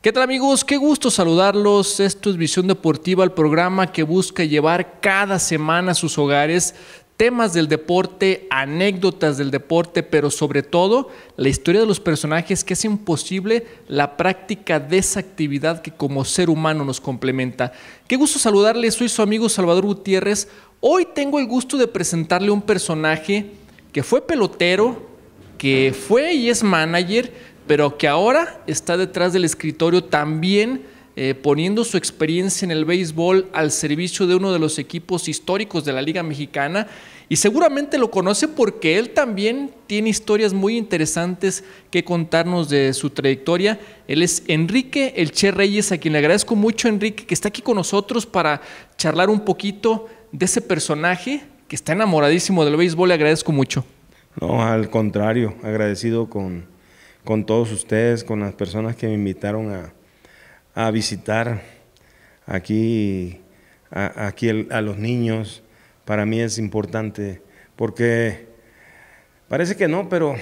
¿Qué tal amigos? Qué gusto saludarlos. Esto es Visión Deportiva, el programa que busca llevar cada semana a sus hogares temas del deporte, anécdotas del deporte, pero sobre todo la historia de los personajes que hacen posible la práctica de esa actividad que como ser humano nos complementa. Qué gusto saludarles, soy su amigo Salvador Gutiérrez. Hoy tengo el gusto de presentarle un personaje que fue pelotero, que fue y es manager, pero que ahora está detrás del escritorio también eh, poniendo su experiencia en el béisbol al servicio de uno de los equipos históricos de la Liga Mexicana y seguramente lo conoce porque él también tiene historias muy interesantes que contarnos de su trayectoria. Él es Enrique El Che Reyes, a quien le agradezco mucho, Enrique, que está aquí con nosotros para charlar un poquito de ese personaje que está enamoradísimo del béisbol. Le agradezco mucho. No, al contrario, agradecido con, con todos ustedes, con las personas que me invitaron a, visitar aquí, a, aquí a los niños. Para mí es importante porque parece que no, pero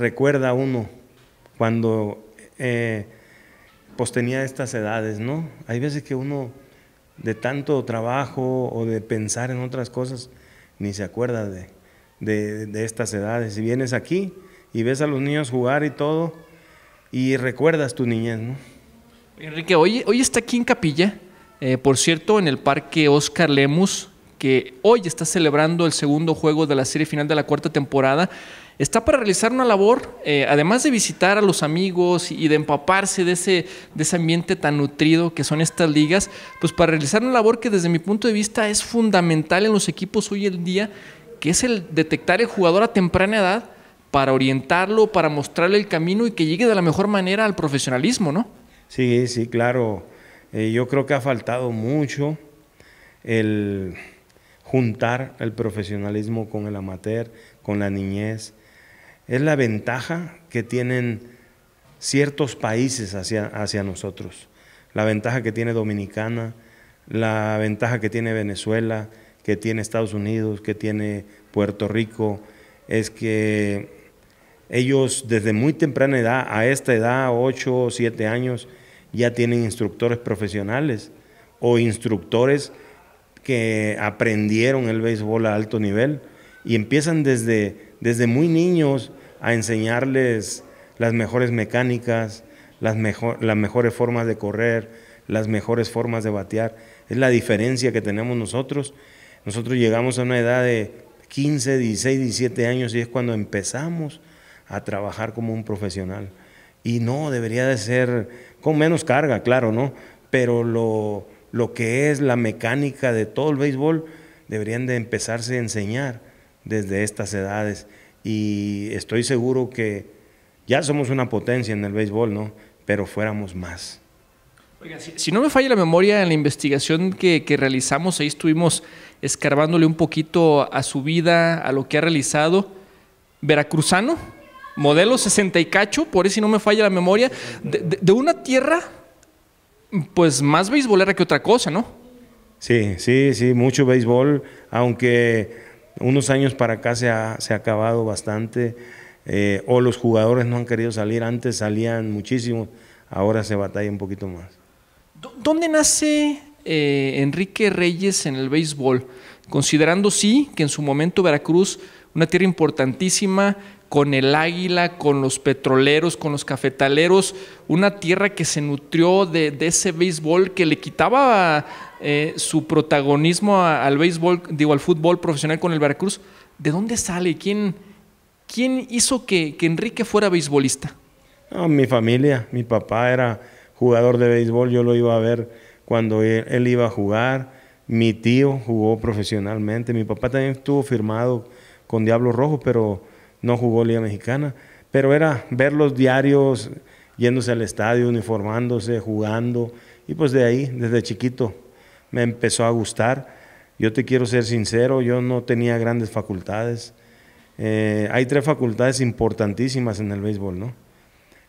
recuerda uno cuando eh, pues tenía estas edades, ¿no? Hay veces que uno de tanto trabajo o de pensar en otras cosas ni se acuerda de, de estas edades. Si vienes aquí, y ves a los niños jugar y todo, y recuerdas tu niñez, Enrique, hoy, hoy está aquí en Capilla, eh, por cierto, en el Parque Oscar Lemus, que hoy está celebrando el segundo juego de la serie final de la cuarta temporada. Está para realizar una labor, eh, además de visitar a los amigos y de empaparse de ese, de ese ambiente tan nutrido que son estas ligas, pues para realizar una labor que desde mi punto de vista es fundamental en los equipos hoy en día, que es el detectar el jugador a temprana edad para orientarlo, para mostrarle el camino y que llegue de la mejor manera al profesionalismo, ¿no? Sí, sí, claro. Eh, yo creo que ha faltado mucho el juntar el profesionalismo con el amateur, con la niñez. Es la ventaja que tienen ciertos países hacia, hacia nosotros. La ventaja que tiene Dominicana, la ventaja que tiene Venezuela, que tiene Estados Unidos, que tiene Puerto Rico, es que ellos desde muy temprana edad, a esta edad, 8 o 7 años, ya tienen instructores profesionales o instructores que aprendieron el béisbol a alto nivel y empiezan desde, desde muy niños a enseñarles las mejores mecánicas, las, las mejores formas de correr, las mejores formas de batear. Es la diferencia que tenemos nosotros. Nosotros llegamos a una edad de 15, 16, 17 años y es cuando empezamos a trabajar como un profesional. Y no, debería de ser con menos carga, claro, ¿no? Pero lo, que es la mecánica de todo el béisbol deberían de empezarse a enseñar desde estas edades. Y estoy seguro que ya somos una potencia en el béisbol, ¿no? Pero fuéramos más. Oiga, si, no me falla la memoria, en la investigación que, realizamos, ahí estuvimos escarbándole un poquito a su vida, a lo que ha realizado. Veracruzano, modelo 60 y cacho, por eso si no me falla la memoria, de, una tierra pues más beisbolera que otra cosa, ¿no? Sí, sí, sí, mucho béisbol, aunque unos años para acá se ha, acabado bastante, eh, o los jugadores no han querido salir, antes salían muchísimo, ahora se batalla un poquito más. ¿Dónde nace eh, Enrique Reyes en el béisbol? Considerando, sí, que en su momento Veracruz, una tierra importantísima, con el águila, con los petroleros, con los cafetaleros, una tierra que se nutrió de, ese béisbol que le quitaba eh, su protagonismo al béisbol, digo, al fútbol profesional con el Veracruz. ¿De dónde sale? ¿Quién, quién hizo que, Enrique fuera beisbolista? mi familia, mi papá era jugador de béisbol, yo lo iba a ver cuando él, él iba a jugar, mi tío jugó profesionalmente, mi papá también estuvo firmado con Diablo Rojo, pero no jugó Liga Mexicana, pero era ver los diarios yéndose al estadio, uniformándose, jugando, y pues de ahí, desde chiquito, me empezó a gustar. Yo te quiero ser sincero, yo no tenía grandes facultades. Eh, hay tres facultades importantísimas en el béisbol, ¿no?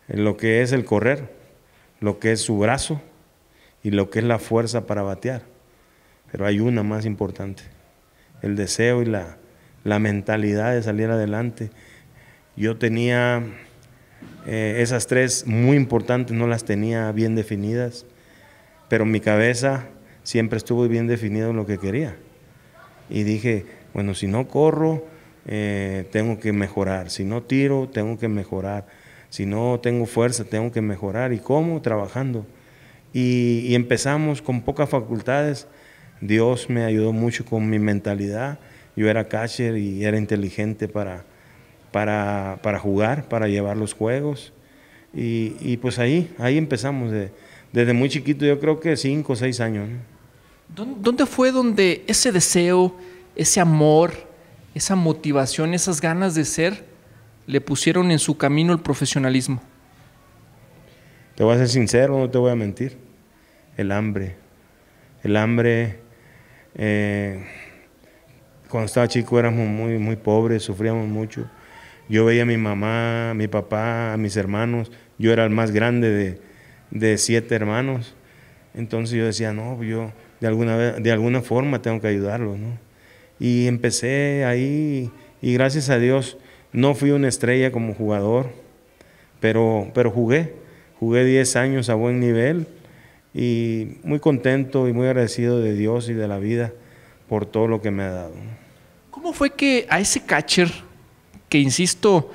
lo que es el correr, lo que es su brazo y lo que es la fuerza para batear. Pero hay una más importante, el deseo y la, la mentalidad de salir adelante. Yo tenía eh, esas tres muy importantes, no las tenía bien definidas, pero mi cabeza siempre estuvo bien definida en lo que quería. Y dije, bueno, si no corro, eh, tengo que mejorar, si no tiro, tengo que mejorar, si no tengo fuerza, tengo que mejorar. ¿Y cómo? Trabajando. y empezamos con pocas facultades. Dios me ayudó mucho con mi mentalidad yo era catcher y era inteligente para, para, para jugar, para llevar los juegos. Y, y pues ahí, ahí empezamos, desde muy chiquito, yo creo que cinco o seis años. ¿Dónde fue donde ese deseo, ese amor, esa motivación, esas ganas de ser, le pusieron en su camino el profesionalismo? Te voy a ser sincero, no te voy a mentir. El hambre. El hambre. Eh, cuando estaba chico éramos muy, muy pobres, sufríamos mucho. Yo veía a mi mamá, a mi papá, a mis hermanos. Yo era el más grande de, siete hermanos. Entonces yo decía, no, yo de alguna, de alguna forma tengo que ayudarlos. ¿no? Y empecé ahí y gracias a Dios no fui una estrella como jugador, pero, pero jugué. Jugué 10 años a buen nivel y muy contento y muy agradecido de Dios y de la vida por todo lo que me ha dado. ¿Cómo fue que a ese catcher, que insisto,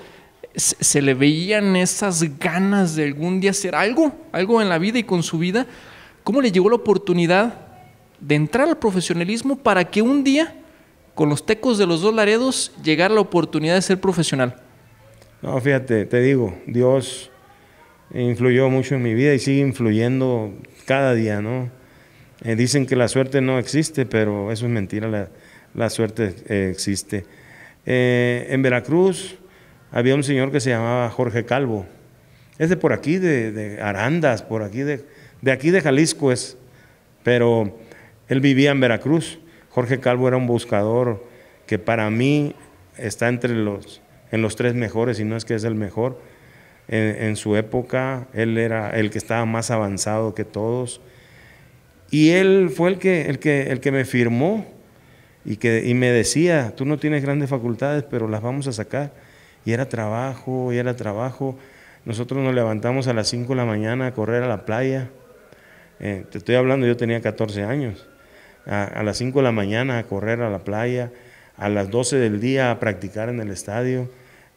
se le veían esas ganas de algún día hacer algo, algo en la vida y con su vida, cómo le llegó la oportunidad de entrar al profesionalismo para que un día, con los tecos de los dos laredos, llegara la oportunidad de ser profesional? No, fíjate, te digo, Dios influyó mucho en mi vida y sigue influyendo cada día, ¿no? Eh, dicen que la suerte no existe, pero eso es mentira. La, la suerte eh, existe. Eh, en Veracruz había un señor que se llamaba Jorge Calvo. Es de por aquí, de, Arandas, por aquí de, de, aquí de Jalisco es. Pero él vivía en Veracruz. Jorge Calvo era un buscador que para mí está entre los, en los tres mejores, y no es que es el mejor. En, en su época, él era el que estaba más avanzado que todos. Y él fue el que, el que, el que me firmó y, que, me decía, tú no tienes grandes facultades, pero las vamos a sacar. Y era trabajo, y era trabajo. Nosotros nos levantamos a las 5 de la mañana a correr a la playa. Eh, te estoy hablando, yo tenía 14 años. A, las 5 de la mañana a correr a la playa, a las 12 del día a practicar en el estadio,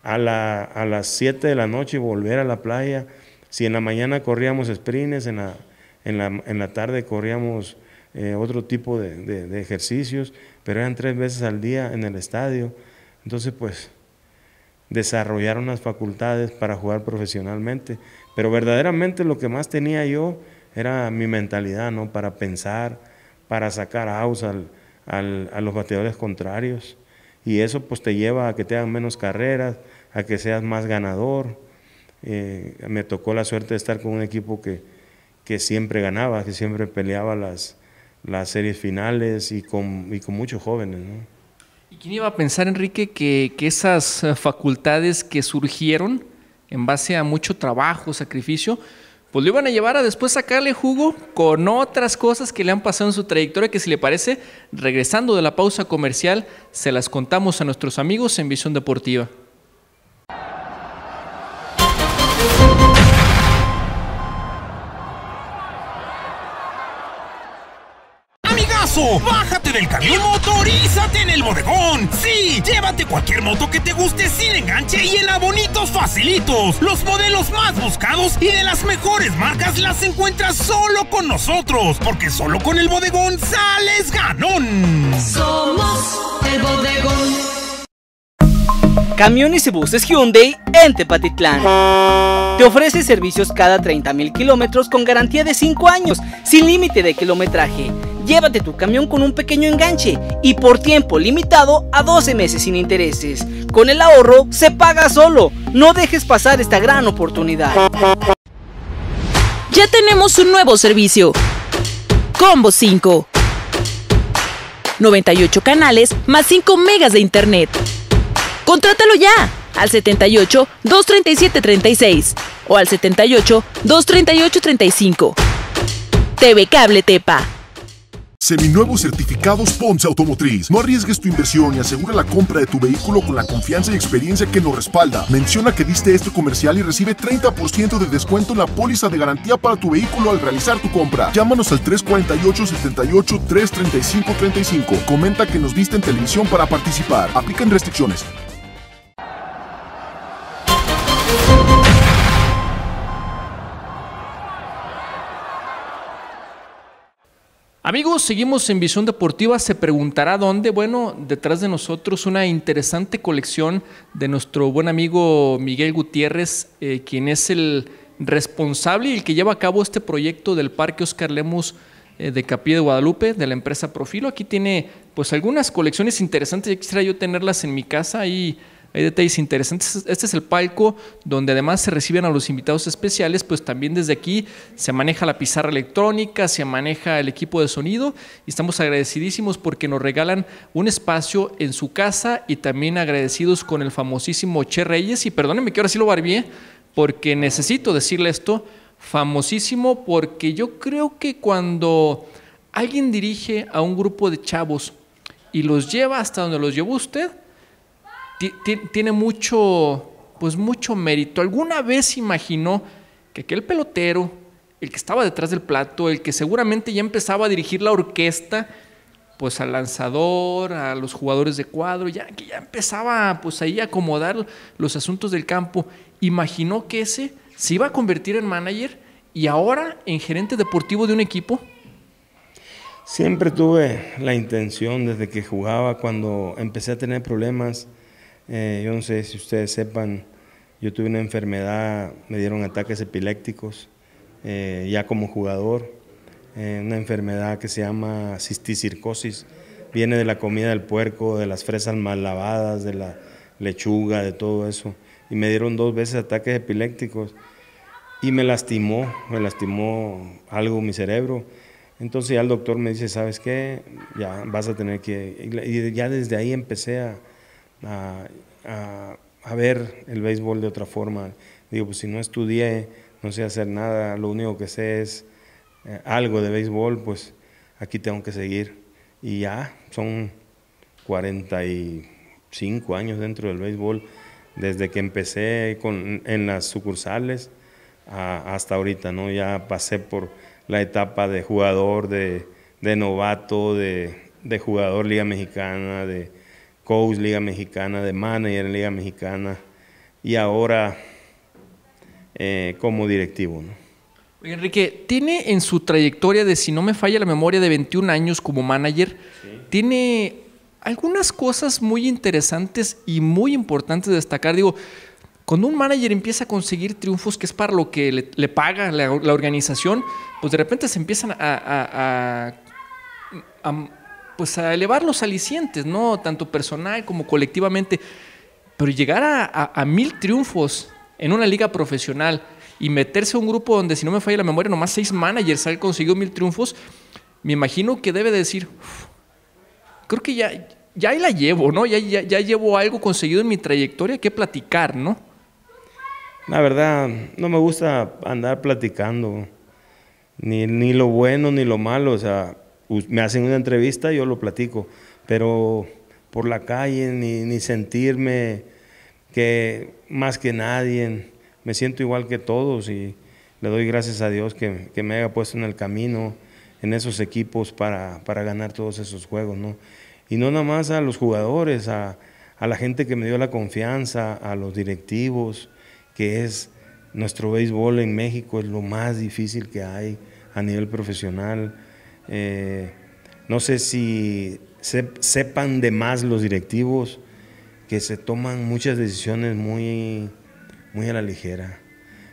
a, las 7 de la noche volver a la playa. Si en la mañana corríamos sprints, en la, tarde corríamos eh, otro tipo de ejercicios, pero eran tres veces al día en el estadio. Entonces, pues, desarrollaron las facultades para jugar profesionalmente. Pero verdaderamente lo que más tenía yo era mi mentalidad, ¿no? Para pensar, para sacar outs al, al, a los bateadores contrarios. Y eso pues te lleva a que te hagan menos carreras, a que seas más ganador. Eh, me tocó la suerte de estar con un equipo que, que siempre ganaba, que siempre peleaba las, las series finales y con, muchos jóvenes. ¿Y quién iba a pensar, Enrique, que, que, esas eh, facultades que surgieron en base a mucho trabajo, sacrificio, pues lo iban a llevar a después sacarle jugo con otras cosas que le han pasado en su trayectoria, que si le parece, regresando de la pausa comercial, se las contamos a nuestros amigos en Visión Deportiva. Bájate del camión, motorízate en el bodegón. Sí, llévate cualquier moto que te guste sin enganche y en abonitos facilitos. Los modelos más buscados y de las mejores marcas las encuentras solo con nosotros, porque solo con el bodegón sales ganón. Somos el bodegón. Camiones y buses Hyundai en Tepatitlán. Te ofrece servicios cada 30.000 kilómetros con garantía de 5 años, sin límite de kilometraje llévate tu camión con un pequeño enganche y por tiempo limitado a 12 meses sin intereses. Con el ahorro se paga solo. No dejes pasar esta gran oportunidad. Ya tenemos un nuevo servicio. Combo 5. 98 canales más 5 megas de internet. Contrátalo ya al 78 237 36 o al 78 238 35. TV Cable Tepa. Seminuevos certificados Ponce Automotriz. No arriesgues tu inversión y asegura la compra de tu vehículo con la confianza y experiencia que nos respalda. Menciona que diste este comercial y recibe 30% de descuento en la póliza de garantía para tu vehículo al realizar tu compra. Llámanos al 348-78-33535. Comenta que nos viste en televisión para participar. Aplican restricciones. Amigos, seguimos en Visión Deportiva. Se preguntará dónde. Bueno, detrás de nosotros una interesante colección de nuestro buen amigo Miguel Gutiérrez, eh, quien es el responsable y el que lleva a cabo este proyecto del Parque Oscar Lemus eh, de Capilla de Guadalupe, de la empresa Profilo. Aquí tiene pues algunas colecciones interesantes. Ya quisiera yo tenerlas en mi casa y hay detalles interesantes. Este es el palco donde además se reciben a los invitados especiales, pues también desde aquí se maneja la pizarra electrónica, se maneja el equipo de sonido y estamos agradecidísimos porque nos regalan un espacio en su casa y también agradecidos con el famosísimo Che Reyes. Y perdónenme que ahora sí lo barbie porque necesito decirle esto, famosísimo porque yo creo que cuando alguien dirige a un grupo de chavos y los lleva hasta donde los llevó usted, tiene mucho, pues mucho mérito. ¿Alguna vez imaginó que aquel pelotero, el que estaba detrás del plato, el que seguramente ya empezaba a dirigir la orquesta, pues al lanzador, a los jugadores de cuadro, ya que ya empezaba pues ahí a acomodar los asuntos del campo, imaginó que ese se iba a convertir en manager y ahora en gerente deportivo de un equipo? Siempre tuve la intención desde que jugaba, cuando empecé a tener problemas eh, yo no sé si ustedes sepan, yo tuve una enfermedad, me dieron ataques epilépticos eh, ya como jugador, eh, una enfermedad que se llama cisticircosis, viene de la comida del puerco, de las fresas mal lavadas, de la lechuga, de todo eso. Y me dieron dos veces ataques epilépticos y me lastimó, me lastimó algo mi cerebro. Entonces ya el doctor me dice, ¿sabes qué? Ya vas a tener que... Y ya desde ahí empecé a, a, ver el béisbol de otra forma. Digo, pues si no estudié, no sé hacer nada, lo único que sé es eh, algo de béisbol, pues aquí tengo que seguir. Y ya, son 45 años dentro del béisbol, desde que empecé con, en las sucursales hasta ahorita, ¿no? Ya pasé por la etapa de jugador, de, novato, de, de jugador Liga Mexicana, de, coach Liga Mexicana, de manager en Liga Mexicana y ahora eh, como directivo. Enrique, tiene en su trayectoria de, si no me falla la memoria, de 21 años como manager, tiene algunas cosas muy interesantes y muy importantes de destacar. Digo, cuando un manager empieza a conseguir triunfos, que es para lo que le, paga la, organización, pues de repente se empiezan a, a pues a elevar los alicientes, ¿no? Tanto personal como colectivamente. Pero llegar a, mil triunfos en una liga profesional y meterse a un grupo donde, si no me falla la memoria, nomás seis managers han conseguido mil triunfos, me imagino que debe decir, creo que ya, ya ahí la llevo, ¿no? Ya, ya, ya, llevo algo conseguido en mi trayectoria que platicar, ¿no? La verdad, no me gusta andar platicando, ni, ni lo bueno ni lo malo, o sea, me hacen una entrevista, yo lo platico, pero por la calle ni, sentirme que más que nadie, me siento igual que todos y le doy gracias a Dios que, me haya puesto en el camino, en esos equipos para, ganar todos esos juegos, Y no nada más a los jugadores, a, a la gente que me dio la confianza, a los directivos, que es nuestro béisbol en México, es lo más difícil que hay a nivel profesional eh, no sé si sepan de más los directivos que se toman muchas decisiones muy, muy a la ligera.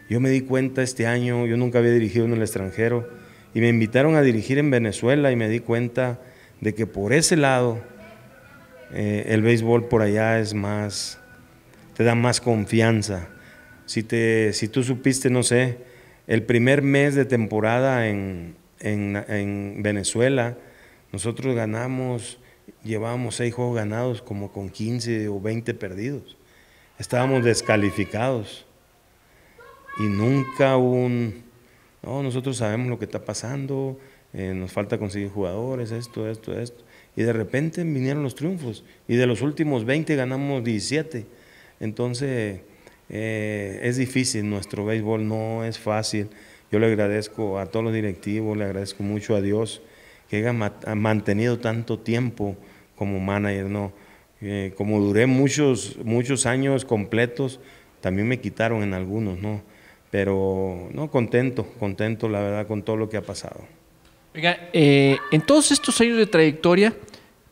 Yo me di cuenta este año, yo nunca había dirigido en el extranjero, y me invitaron a dirigir en Venezuela y me di cuenta de que por ese lado eh, el béisbol por allá es más, te da más confianza. Si, te, si tú supiste, no sé, el primer mes de temporada en, en, Venezuela, nosotros ganamos, llevábamos seis juegos ganados como con 15 o 20 perdidos. Estábamos descalificados. Y nunca un, no, nosotros sabemos lo que está pasando, eh, nos falta conseguir jugadores, esto, esto, esto. Y de repente vinieron los triunfos. Y de los últimos 20 ganamos 17. Entonces eh, es difícil, nuestro béisbol no es fácil. Yo le agradezco a todos los directivos, le agradezco mucho a Dios que haya mantenido tanto tiempo como manager, ¿no? Eh, como duré muchos, muchos años completos, también me quitaron en algunos, ¿no? Pero, no, contento, contento, la verdad, con todo lo que ha pasado. Eh, en todos estos años de trayectoria,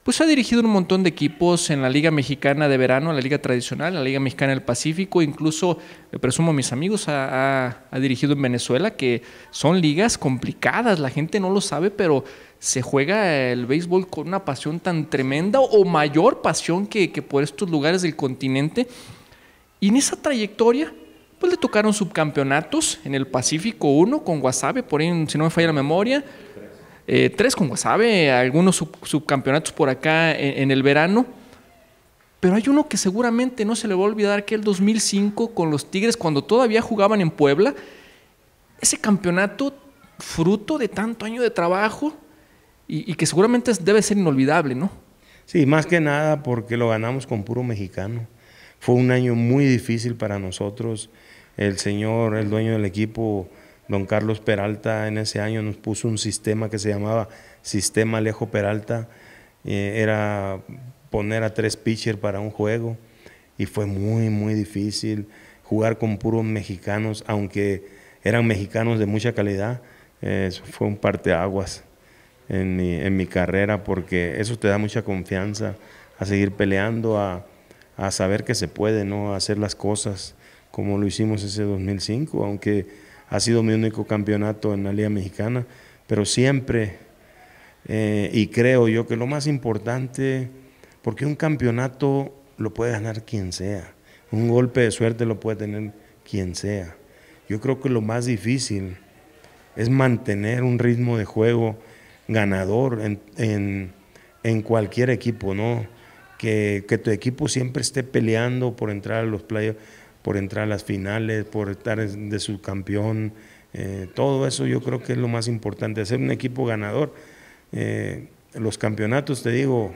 pues ha dirigido un montón de equipos en la Liga Mexicana de Verano, la Liga Tradicional, la Liga Mexicana del Pacífico, incluso, eh, presumo a mis amigos, ha, dirigido en Venezuela, que son ligas complicadas, la gente no lo sabe, pero se juega el béisbol con una pasión tan tremenda o mayor pasión que, por estos lugares del continente. Y en esa trayectoria, pues le tocaron subcampeonatos en el Pacífico 1 con Guasave, por ahí, si no me falla la memoria. Eh, tres con sabe, algunos subcampeonatos por acá en, el verano. Pero hay uno que seguramente no se le va a olvidar, que el 2005 con los Tigres, cuando todavía jugaban en Puebla, ese campeonato fruto de tanto año de trabajo y que seguramente debe ser inolvidable, ¿no? Sí, más que nada porque lo ganamos con puro mexicano. Fue un año muy difícil para nosotros. El señor, el dueño del equipo, Don Carlos Peralta en ese año nos puso un sistema que se llamaba Sistema Alejo Peralta. Eh, era poner a tres pitchers para un juego y fue muy, muy difícil jugar con puros mexicanos, aunque eran mexicanos de mucha calidad. Eh, fue un parteaguas en mi, en mi carrera porque eso te da mucha confianza a seguir peleando, a, saber que se puede, ¿no? A hacer las cosas como lo hicimos ese 2005, aunque ha sido mi único campeonato en la Liga Mexicana, pero siempre, eh, y creo yo que lo más importante, porque un campeonato lo puede ganar quien sea, un golpe de suerte lo puede tener quien sea. Yo creo que lo más difícil es mantener un ritmo de juego ganador en, cualquier equipo, ¿no? Que, que tu equipo siempre esté peleando por entrar a los playoffs por entrar a las finales, por estar de subcampeón. Eh, todo eso yo creo que es lo más importante, hacer un equipo ganador. Eh, los campeonatos, te digo,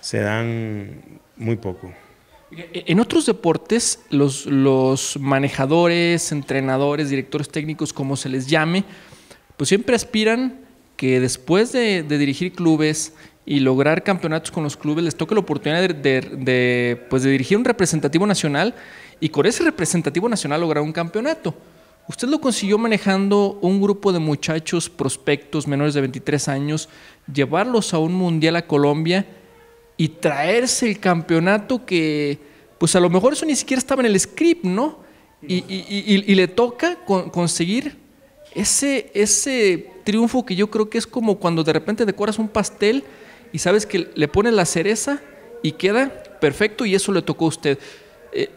se dan muy poco. E, en otros deportes, los, los manejadores, entrenadores, directores técnicos, como se les llame, pues siempre aspiran que después de dirigir clubes y lograr campeonatos con los clubes, les toca la oportunidad pues, de, dirigir un representativo nacional y con ese representativo nacional lograr un campeonato. Usted lo consiguió manejando un grupo de muchachos prospectos menores de 23 años, llevarlos a un mundial a Colombia y traerse el campeonato que, pues a lo mejor eso ni siquiera estaba en el script, ¿no? Y, le toca conseguir ese, ese triunfo que yo creo que es como cuando de repente decoras un pastel y sabes que le pone la cereza y queda perfecto y eso le tocó a usted. Eh,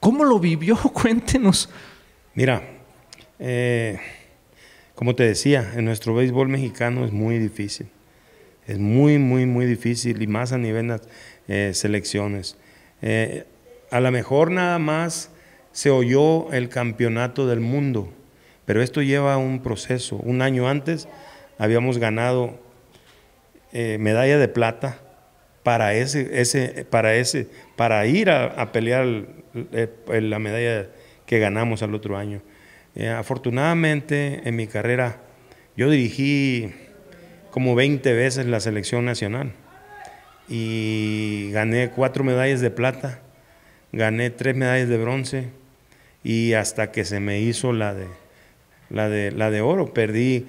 ¿Cómo lo vivió? Cuéntenos. Mira, eh, como te decía, en nuestro béisbol mexicano es muy difícil. Es muy, muy, muy difícil y más a nivel de eh, selecciones. a lo mejor nada más se oyó el campeonato del mundo, pero esto lleva un proceso. Un año antes habíamos ganado eh, medalla de plata para ese, para ese, para ir a, pelear eh, la medalla que ganamos al otro año. Eh, afortunadamente en mi carrera yo dirigí como 20 veces la selección nacional y gané cuatro medallas de plata, gané tres medallas de bronce y hasta que se me hizo la de, la de, la de oro, perdí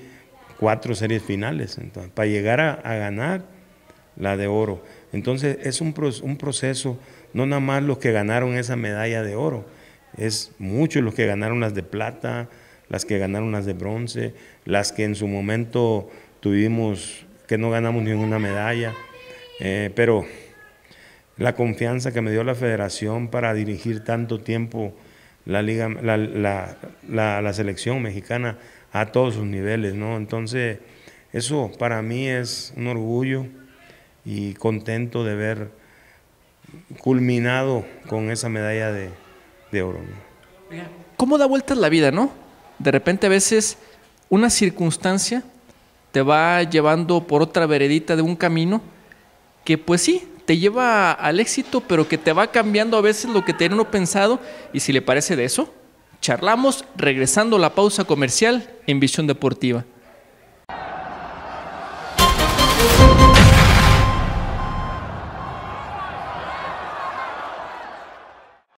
cuatro series finales, entonces, para llegar a, ganar la de oro. Entonces es un, proceso, no nada más los que ganaron esa medalla de oro, es muchos los que ganaron las de plata, las que ganaron las de bronce, las que en su momento tuvimos, que no ganamos ninguna medalla, eh, pero la confianza que me dio la federación para dirigir tanto tiempo la, liga, la selección mexicana a todos sus niveles, ¿no? Entonces, eso para mí es un orgullo y contento de ver culminado con esa medalla de, oro. ¿Cómo da vueltas la vida, no? De repente a veces una circunstancia te va llevando por otra veredita de un camino que pues sí, te lleva al éxito, pero que te va cambiando a veces lo que te uno pensado y si le parece de eso, Charlamos regresando a la pausa comercial en Visión Deportiva.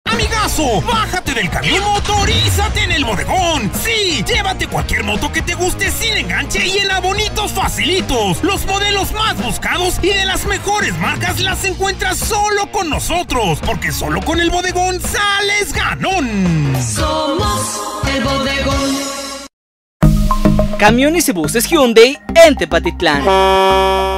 Amigazo, Bájate del camión, motorízate en el bodegón. Sí, llévate cualquier moto que te guste sin enganche y en abonitos facilitos. Los modelos más buscados y de las mejores marcas las encuentras solo con nosotros, porque solo con el bodegón sales ganón. Camiones y buses Hyundai en Tepatitlán.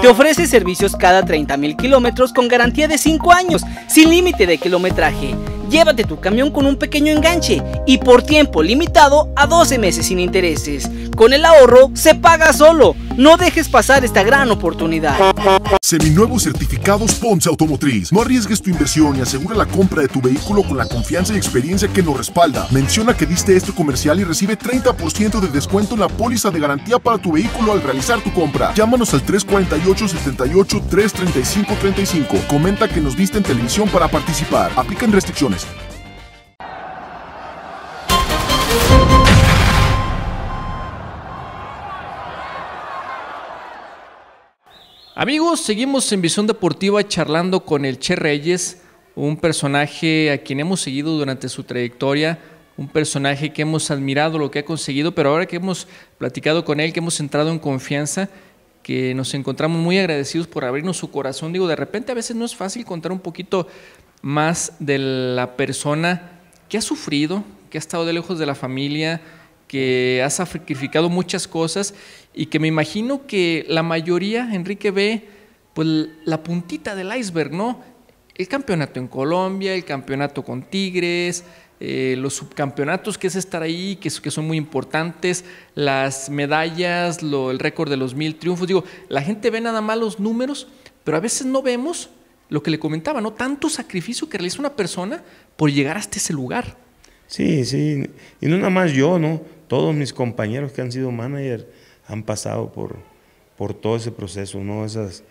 Te ofrece servicios cada 30.000 kilómetros con garantía de 5 años, sin límite de kilometraje Llévate tu camión con un pequeño enganche y por tiempo limitado a 12 meses sin intereses. Con el ahorro se paga solo. No dejes pasar esta gran oportunidad. Seminuevos certificados Ponce Automotriz. No arriesgues tu inversión y asegura la compra de tu vehículo con la confianza y experiencia que nos respalda. Menciona que diste este comercial y recibe 30% de descuento en la póliza de garantía para tu vehículo al realizar tu compra. Llámanos al 348-78-335-35. Comenta que nos viste en televisión para participar. Aplican restricciones. Amigos, seguimos en Visión Deportiva charlando con el Che Reyes, un personaje a quien hemos seguido durante su trayectoria, un personaje que hemos admirado lo que ha conseguido, pero ahora que hemos platicado con él, que hemos entrado en confianza, que nos encontramos muy agradecidos por abrirnos su corazón. Digo, de repente a veces no es fácil contar un poquito más de la persona que ha sufrido, que ha estado de lejos de la familia, que ha sacrificado muchas cosas y que me imagino que la mayoría, Enrique, ve pues, la puntita del iceberg, ¿no? El campeonato en Colombia, el campeonato con Tigres, eh, los subcampeonatos que es estar ahí, que, son muy importantes, las medallas, el récord de los mil triunfos. Digo, la gente ve nada más los números, pero a veces no vemos lo que le comentaba, ¿no? Tanto sacrificio que realiza una persona por llegar hasta ese lugar. Sí, sí, y no nada más yo, ¿no? Todos mis compañeros que han sido manager han pasado por, por todo ese proceso, ¿no? Esas,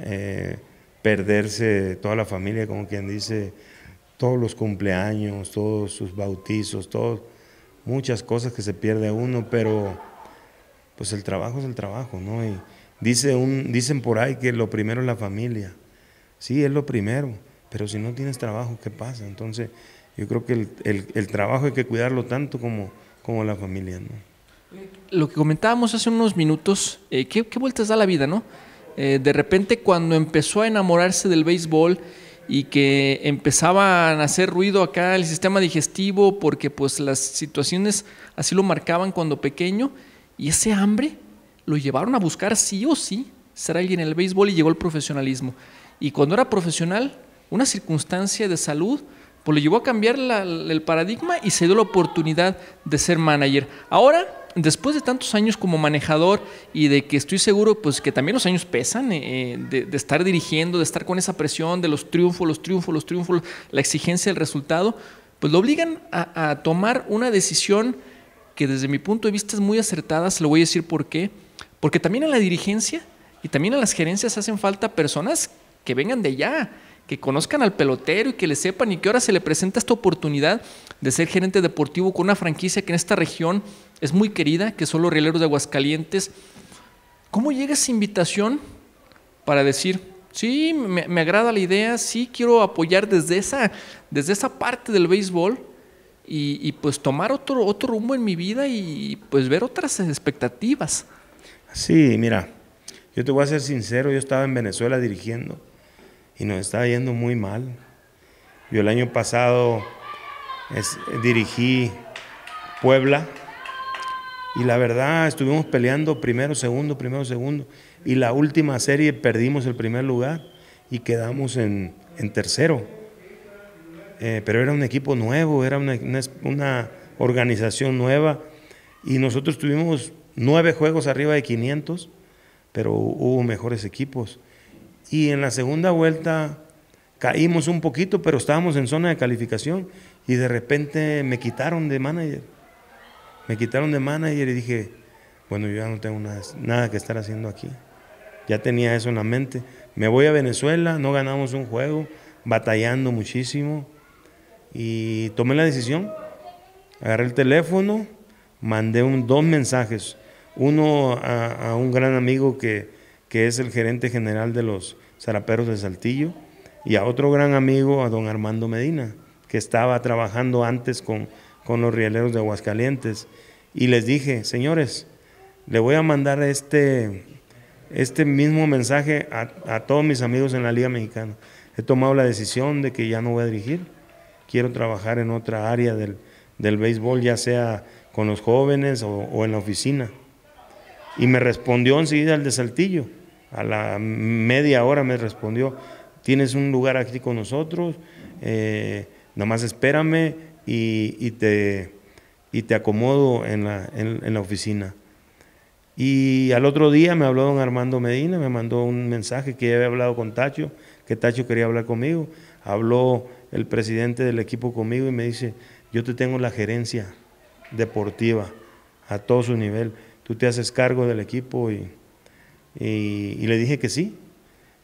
eh, perderse toda la familia, como quien dice, todos los cumpleaños, todos sus bautizos, todos, muchas cosas que se pierde uno, pero pues el trabajo es el trabajo, ¿no? Y dice un, dicen por ahí que lo primero es la familia. Sí, es lo primero, pero si no tienes trabajo, ¿qué pasa? Entonces, yo creo que el, trabajo hay que cuidarlo tanto como, la familia, ¿no? Lo que comentábamos hace unos minutos, eh, ¿qué, ¿qué, vueltas da la vida, no? Eh, de repente cuando empezó a enamorarse del béisbol y que empezaban a hacer ruido acá el sistema digestivo porque pues las situaciones así lo marcaban cuando pequeño y ese hambre lo llevaron a buscar sí o sí ser alguien en el béisbol y llegó el profesionalismo. Y cuando era profesional, una circunstancia de salud pues le llevó a cambiar el paradigma y se dio la oportunidad de ser manager. Ahora, después de tantos años como manejador y de que estoy seguro pues que también los años pesan, eh, de, estar dirigiendo, de estar con esa presión de los triunfos, los triunfos, los triunfos, la exigencia del resultado, pues lo obligan a, a tomar una decisión que desde mi punto de vista es muy acertada, se lo voy a decir por qué, porque también en la dirigencia y también en las gerencias hacen falta personas que vengan de allá, que conozcan al pelotero y que le sepan y que ahora se le presenta esta oportunidad de ser gerente deportivo con una franquicia que en esta región es muy querida, que son los rieleros de Aguascalientes. ¿Cómo llega esa invitación para decir, sí, me, agrada la idea, sí, quiero apoyar desde esa, desde esa parte del béisbol? Y, pues tomar otro, otro rumbo en mi vida y pues ver otras expectativas. Sí, mira, yo te voy a ser sincero, yo estaba en Venezuela dirigiendo y nos está yendo muy mal. Yo el año pasado dirigí Puebla y la verdad estuvimos peleando primero, segundo, primero, segundo y la última serie perdimos el primer lugar y quedamos en, tercero. Eh, pero era un equipo nuevo, era una organización nueva y nosotros tuvimos nueve juegos arriba de 500, pero hubo mejores equipos y en la segunda vuelta caímos un poquito, pero estábamos en zona de calificación y de repente me quitaron de manager. Me quitaron de manager y dije, bueno, yo ya no tengo nada, que estar haciendo aquí. Ya tenía eso en la mente. Me voy a Venezuela, no ganamos un juego, batallando muchísimo. Y tomé la decisión, agarré el teléfono, mandé un, dos mensajes. Uno a un gran amigo que, que es el gerente general de los zaraperos de Saltillo, y a otro gran amigo, a don Armando Medina, que estaba trabajando antes con, los rieleros de Aguascalientes. Y les dije, señores, le voy a mandar este, este mismo mensaje a, todos mis amigos en la Liga Mexicana. He tomado la decisión de que ya no voy a dirigir, quiero trabajar en otra área del, del béisbol, ya sea con los jóvenes o, o en la oficina. Y me respondió enseguida el de Saltillo, a la media hora me respondió, tienes un lugar aquí con nosotros, eh, nada más espérame y, te, y te acomodo en la, en oficina. Y al otro día me habló don Armando Medina, me mandó un mensaje que ya había hablado con Tacho, que Tacho quería hablar conmigo. Habló el presidente del equipo conmigo y me dice, yo te tengo la gerencia deportiva a todo su nivel tú te haces cargo del equipo y, le dije que sí,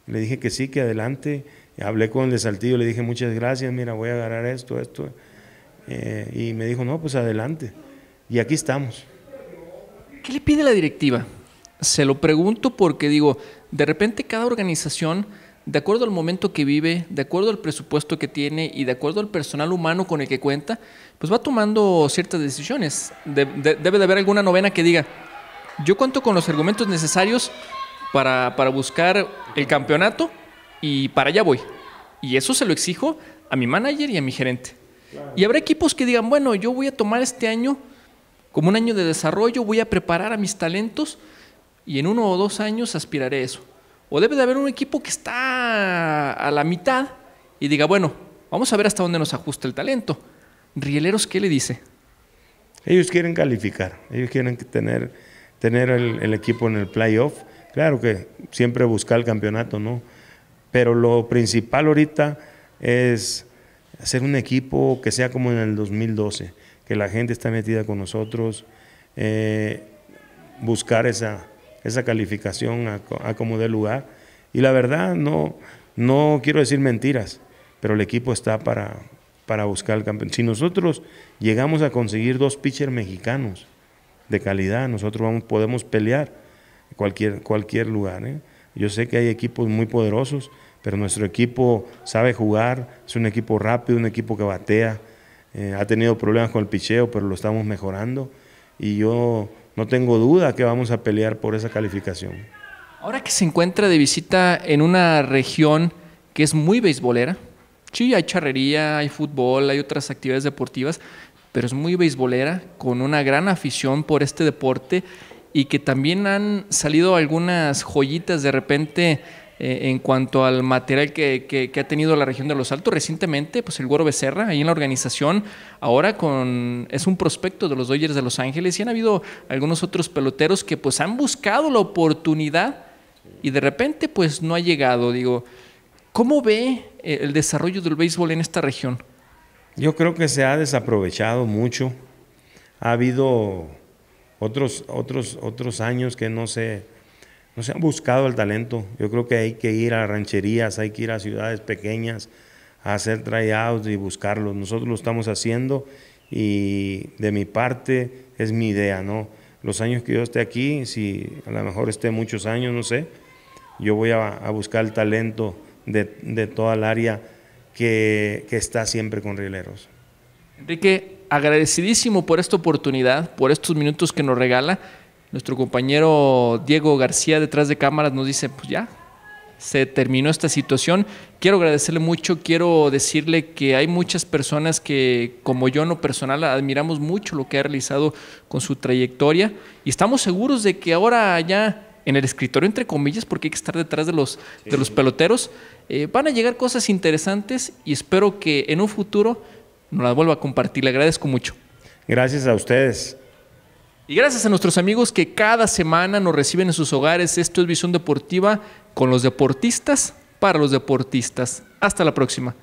le dije que sí, que adelante. Hablé con el de Saltillo, le dije muchas gracias, mira, voy a agarrar esto, esto. Eh, y me dijo, no, pues adelante. Y aquí estamos. ¿Qué le pide la directiva? Se lo pregunto porque digo, de repente cada organización, de acuerdo al momento que vive, de acuerdo al presupuesto que tiene y de acuerdo al personal humano con el que cuenta, pues va tomando ciertas decisiones. debe de haber alguna novena que diga, yo cuento con los argumentos necesarios para, buscar el campeonato y para allá voy. Y eso se lo exijo a mi manager y a mi gerente. Y habrá equipos que digan, bueno, yo voy a tomar este año como un año de desarrollo, voy a preparar a mis talentos y en uno o dos años aspiraré a eso. O debe de haber un equipo que está a la mitad y diga, bueno, vamos a ver hasta dónde nos ajusta el talento. Rieleros, ¿qué le dice? Ellos quieren calificar, ellos quieren tener tener el, equipo en el playoff. Claro que siempre buscar el campeonato, ¿no? Pero lo principal ahorita es hacer un equipo que sea como en el 2012, que la gente está metida con nosotros, eh, buscar esa, esa calificación a, como dé lugar. Y la verdad, no, no quiero decir mentiras, pero el equipo está para, para buscar el campeonato, Si nosotros llegamos a conseguir dos pitchers mexicanos, de calidad. Nosotros vamos, podemos pelear en cualquier, cualquier lugar. ¿eh? Yo sé que hay equipos muy poderosos, pero nuestro equipo sabe jugar, es un equipo rápido, un equipo que batea. Eh, ha tenido problemas con el picheo, pero lo estamos mejorando. Y yo no tengo duda que vamos a pelear por esa calificación. Ahora que se encuentra de visita en una región que es muy beisbolera, sí, hay charrería, hay fútbol, hay otras actividades deportivas, pero es muy beisbolera, con una gran afición por este deporte y que también han salido algunas joyitas de repente eh, en cuanto al material que, que, ha tenido la región de Los Altos recientemente, pues el Güero Becerra, ahí en la organización, ahora con es un prospecto de los Dodgers de Los Ángeles y han habido algunos otros peloteros que pues han buscado la oportunidad y de repente pues no ha llegado, digo, ¿cómo ve eh, el desarrollo del béisbol en esta región? Yo creo que se ha desaprovechado mucho. Ha habido otros, otros, otros años que no se, no se han buscado el talento. Yo creo que hay que ir a rancherías, hay que ir a ciudades pequeñas a hacer tryouts y buscarlos. Nosotros lo estamos haciendo y de mi parte es mi idea, ¿no? Los años que yo esté aquí, si a lo mejor esté muchos años, no sé, yo voy a, buscar el talento de, de toda el área que, está siempre con Rieleros. Enrique, agradecidísimo por esta oportunidad, por estos minutos que nos regala. Nuestro compañero Diego García detrás de cámaras nos dice, pues ya, se terminó esta situación. Quiero agradecerle mucho, quiero decirle que hay muchas personas que, como yo no personal, admiramos mucho lo que ha realizado con su trayectoria y estamos seguros de que ahora ya en el escritorio, entre comillas, porque hay que estar detrás de los, de los peloteros. Eh, van a llegar cosas interesantes y espero que en un futuro nos las vuelva a compartir. Le agradezco mucho. Gracias a ustedes. Y gracias a nuestros amigos que cada semana nos reciben en sus hogares. Esto es Visión Deportiva con los deportistas para los deportistas. Hasta la próxima.